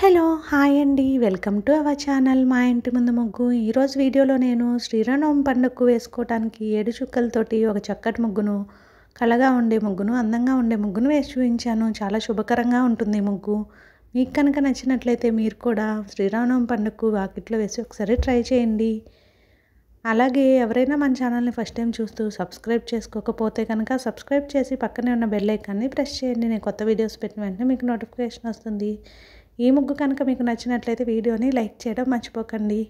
hello hi అండి welcome to our channel మా ఇంటి ముందు ముగ్గు ఈరోజు వీడియోలో నేను శ్రీరామనవమి పండుగకు వేసుకోవటానికి ఏడు చుక్కలతోటి ఒక చక్కటి ముగ్గును కళగా ఉండే ముగ్గును అందంగా ఉండే ముగ్గును వేసి చూపించాను చాలా శుభకరంగా ఉంటుంది ముగ్గు మీకు కనుక నచ్చినట్లయితే మీరు కూడా శ్రీరామనవమి పండుగకు వాకిట్లో వేసి ఒకసారి ట్రై చేయండి అలాగే ఎవరైనా మన ఛానల్ని ఫస్ట్ టైం చూస్తూ సబ్స్క్రైబ్ చేసుకోకపోతే కనుక సబ్స్క్రైబ్ చేసి పక్కనే ఉన్న బెల్ ఐకాన్ని ప్రెస్ చేయండి నేను కొత్త వీడియోస్ పెట్టిన వెంటనే మీకు నోటిఫికేషన్ వస్తుంది ఈ ముగ్గు కనుక మీకు నచ్చినట్లయితే వీడియోని లైక్ చేయడం మర్చిపోకండి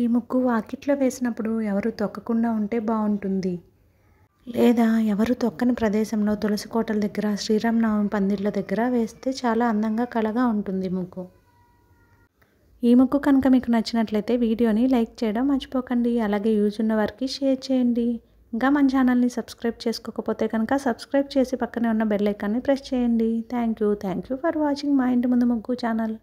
ఈ ముగ్గు వాకిట్లో వేసినప్పుడు ఎవరు తొక్కకుండా ఉంటే బాగుంటుంది లేదా ఎవరు తొక్కని ప్రదేశంలో తులసి కోటల దగ్గర శ్రీరామనవమి పందిళ్ళ దగ్గర వేస్తే చాలా అందంగా కళగా ఉంటుంది ముగ్గు ఈ ముగ్గు కనుక మీకు నచ్చినట్లయితే వీడియోని లైక్ చేయడం మర్చిపోకండి అలాగే యూజ్ ఉన్న వారికి షేర్ చేయండి ఇంకా మన ఛానల్ని సబ్స్క్రైబ్ చేసుకోకపోతే కనుక సబ్స్క్రైబ్ చేసి పక్కనే ఉన్న బెల్ ఐకాన్ని ప్రెస్ చేయండి thank you thank you for watching మా ఇంటి ముందు ముగ్గు ఛానల్